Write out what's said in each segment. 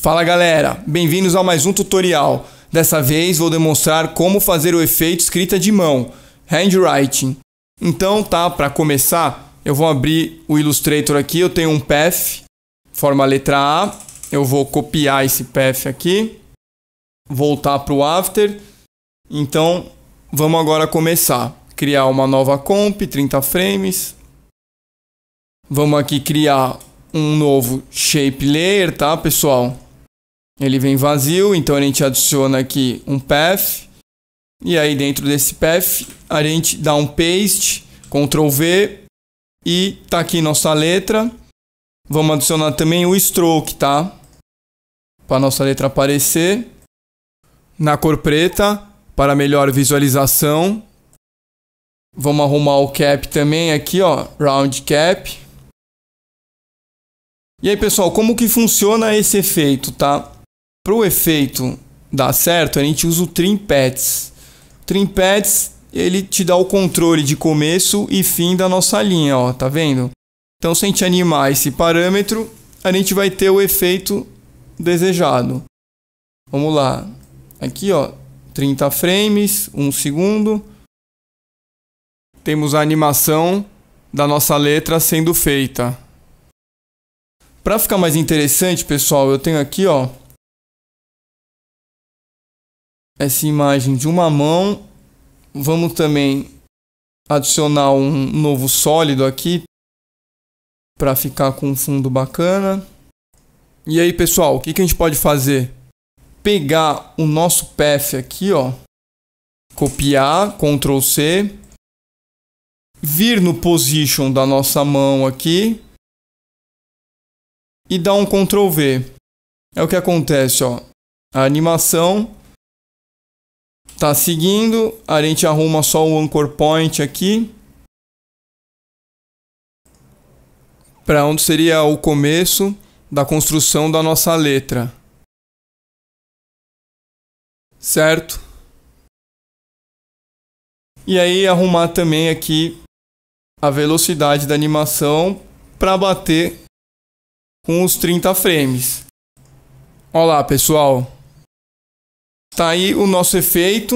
Fala galera, bem-vindos a mais um tutorial. Dessa vez vou demonstrar como fazer o efeito escrita de mão, handwriting. Então tá, para começar, eu vou abrir o Illustrator aqui, eu tenho um path, forma letra A, eu vou copiar esse path aqui, voltar para o After. Então vamos agora começar. Criar uma nova comp, 30 frames. Vamos aqui criar um novo shape layer, tá pessoal? ele vem vazio, então a gente adiciona aqui um path. E aí dentro desse path, a gente dá um paste, Ctrl V e tá aqui nossa letra. Vamos adicionar também o stroke, tá? Para nossa letra aparecer na cor preta para melhor visualização. Vamos arrumar o cap também aqui, ó, round cap. E aí, pessoal, como que funciona esse efeito, tá? para o efeito dar certo, a gente usa o Trim Pads. O Trim Pads, ele te dá o controle de começo e fim da nossa linha, ó, tá vendo? Então, se a gente animar esse parâmetro, a gente vai ter o efeito desejado. Vamos lá. Aqui, ó, 30 frames, 1 um segundo. Temos a animação da nossa letra sendo feita. Para ficar mais interessante, pessoal, eu tenho aqui, ó, essa imagem de uma mão. Vamos também adicionar um novo sólido aqui para ficar com um fundo bacana. E aí, pessoal, o que, que a gente pode fazer? Pegar o nosso path aqui, ó, copiar, Ctrl C, vir no position da nossa mão aqui e dar um Ctrl V. É o que acontece, ó. A animação Tá seguindo, a gente arruma só o anchor point aqui. Para onde seria o começo da construção da nossa letra. Certo? E aí arrumar também aqui a velocidade da animação para bater com os 30 frames. Olá, pessoal. Tá aí o nosso efeito.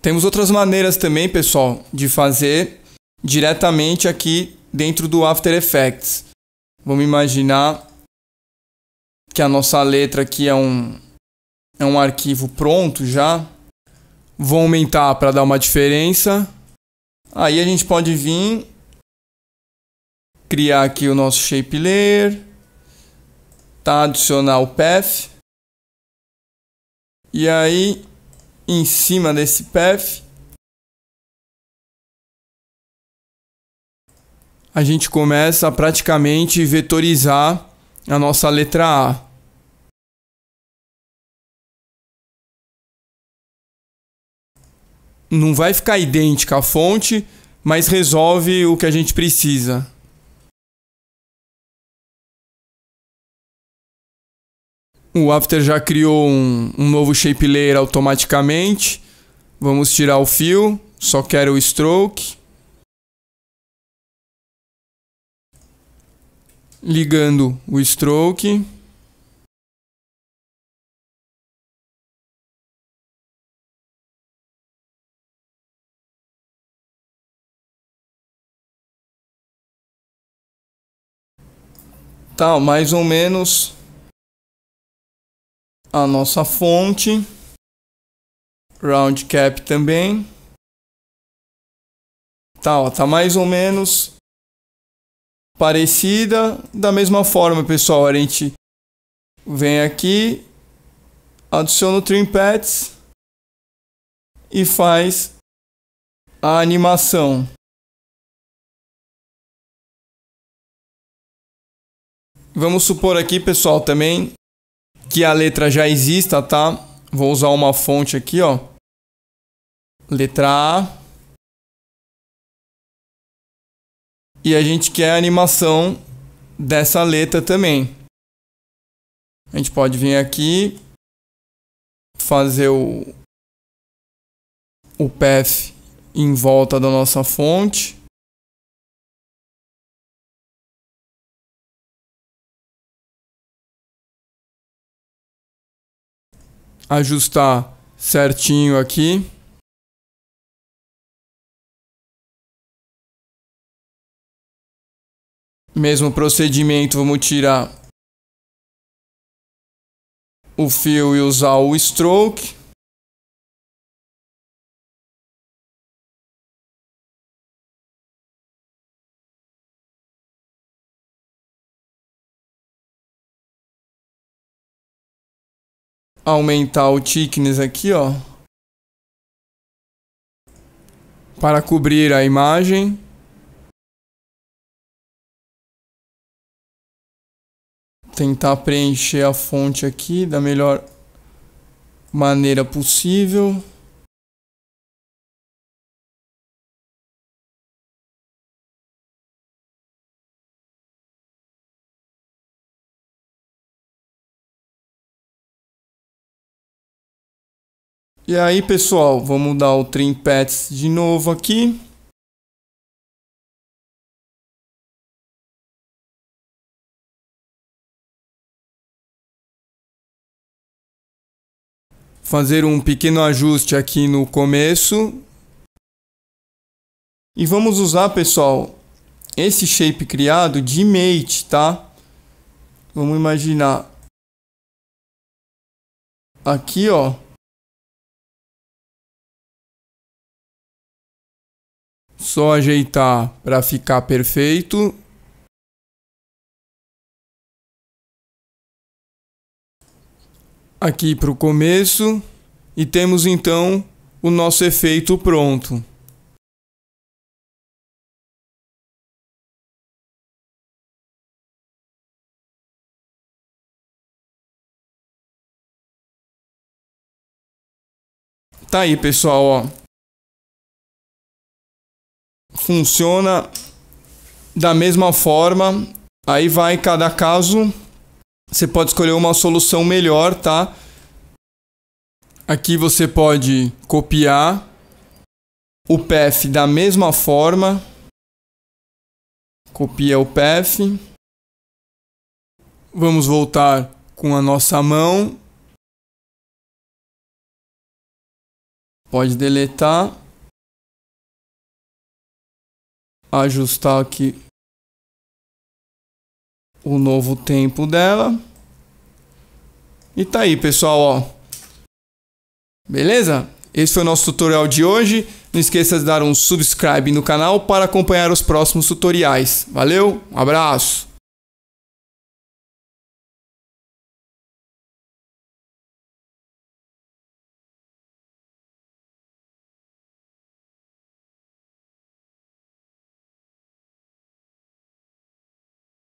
Temos outras maneiras também, pessoal, de fazer diretamente aqui dentro do After Effects. Vamos imaginar que a nossa letra aqui é um, é um arquivo pronto já. Vou aumentar para dar uma diferença. Aí a gente pode vir criar aqui o nosso shape layer, tá? adicionar o path. E aí, em cima desse path, a gente começa a praticamente vetorizar a nossa letra A. Não vai ficar idêntica à fonte, mas resolve o que a gente precisa. O After já criou um, um novo shape layer automaticamente. Vamos tirar o fio, só quero o stroke. Ligando o stroke. Tá, mais ou menos a nossa fonte, round cap também. Tá, ó, tá mais ou menos parecida. Da mesma forma, pessoal, a gente vem aqui, adiciona o trim pads e faz a animação. Vamos supor aqui, pessoal, também que a letra já exista, tá? Vou usar uma fonte aqui, ó. Letra A. E a gente quer a animação dessa letra também. A gente pode vir aqui, fazer o, o path em volta da nossa fonte. ajustar certinho aqui. Mesmo procedimento, vamos tirar o fio e usar o stroke. aumentar o thickness aqui, ó. Para cobrir a imagem. Tentar preencher a fonte aqui da melhor maneira possível. E aí, pessoal, vamos dar o trim pets de novo aqui. Fazer um pequeno ajuste aqui no começo. E vamos usar, pessoal, esse shape criado de mate, tá? Vamos imaginar. Aqui, ó. só ajeitar para ficar perfeito. Aqui para o começo e temos então o nosso efeito pronto. Tá aí, pessoal, ó funciona da mesma forma. Aí vai cada caso. Você pode escolher uma solução melhor, tá? Aqui você pode copiar o path da mesma forma. Copia o path. Vamos voltar com a nossa mão. Pode deletar ajustar aqui o novo tempo dela. E tá aí, pessoal, ó. Beleza? Esse foi o nosso tutorial de hoje. Não esqueça de dar um subscribe no canal para acompanhar os próximos tutoriais. Valeu, um abraço!